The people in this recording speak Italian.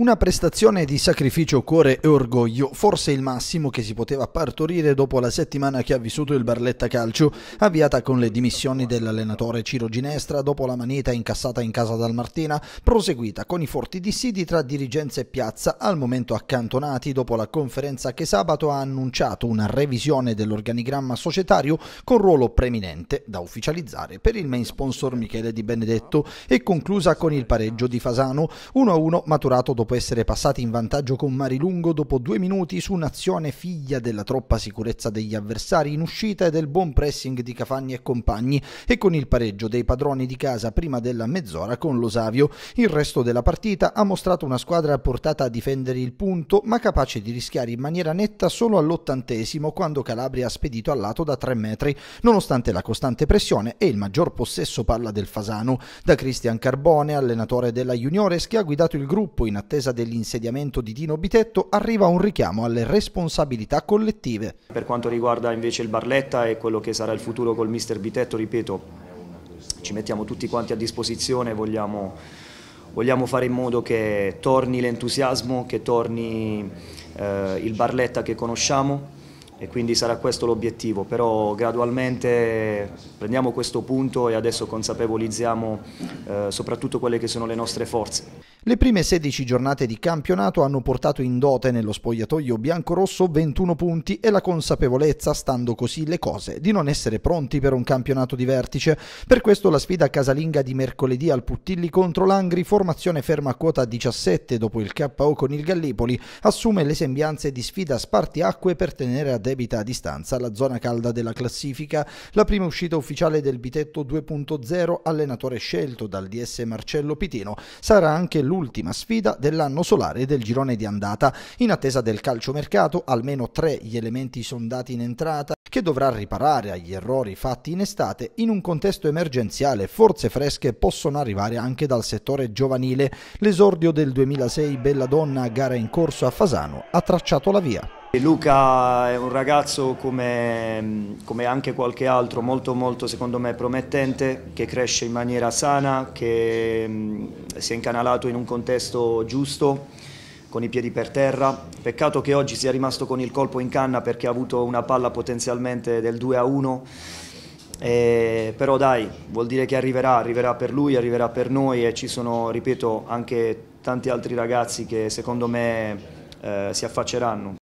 Una prestazione di sacrificio, cuore e orgoglio, forse il massimo che si poteva partorire dopo la settimana che ha vissuto il Barletta Calcio, avviata con le dimissioni dell'allenatore Ciro Ginestra dopo la manita incassata in casa dal Martina, proseguita con i forti dissidi tra dirigenza e piazza, al momento accantonati dopo la conferenza che sabato ha annunciato una revisione dell'organigramma societario con ruolo preminente da ufficializzare per il main sponsor Michele Di Benedetto e conclusa con il pareggio di Fasano 1-1 maturato dopo dopo essere passati in vantaggio con Marilungo dopo due minuti su un'azione figlia della troppa sicurezza degli avversari in uscita e del buon pressing di Cafagni e compagni e con il pareggio dei padroni di casa prima della mezz'ora con Losavio. Il resto della partita ha mostrato una squadra portata a difendere il punto ma capace di rischiare in maniera netta solo all'ottantesimo quando Calabria ha spedito al lato da 3 metri nonostante la costante pressione e il maggior possesso palla del Fasano. Da Cristian Carbone, allenatore della Juniores che ha guidato il gruppo in attesa attesa dell'insediamento di Dino Bitetto arriva un richiamo alle responsabilità collettive. Per quanto riguarda invece il Barletta e quello che sarà il futuro col mister Bitetto, ripeto, ci mettiamo tutti quanti a disposizione, vogliamo, vogliamo fare in modo che torni l'entusiasmo, che torni eh, il Barletta che conosciamo e quindi sarà questo l'obiettivo, però gradualmente prendiamo questo punto e adesso consapevolizziamo eh, soprattutto quelle che sono le nostre forze. Le prime 16 giornate di campionato hanno portato in dote nello spogliatoio biancorosso 21 punti e la consapevolezza, stando così le cose, di non essere pronti per un campionato di vertice. Per questo la sfida casalinga di mercoledì al Puttilli contro l'Angri, formazione ferma a quota 17 dopo il KO con il Gallipoli, assume le sembianze di sfida spartiacque per tenere a debita a distanza la zona calda della classifica. La prima uscita ufficiale del Bitetto 2.0, allenatore scelto dal DS Marcello Pitino, sarà anche l'ultima l'ultima sfida dell'anno solare del girone di andata. In attesa del calciomercato, almeno tre gli elementi sondati in entrata che dovrà riparare agli errori fatti in estate in un contesto emergenziale. Forze fresche possono arrivare anche dal settore giovanile. L'esordio del 2006 Bella Donna, gara in corso a Fasano, ha tracciato la via. Luca è un ragazzo come, come, anche qualche altro molto molto secondo me promettente, che cresce in maniera sana, che mm, si è incanalato in un contesto giusto, con i piedi per terra. Peccato che oggi sia rimasto con il colpo in canna perché ha avuto una palla potenzialmente del 2 a 1. Eh, però dai, vuol dire che arriverà, arriverà per lui, arriverà per noi e ci sono, ripeto, anche tanti altri ragazzi che secondo me eh, si affacceranno.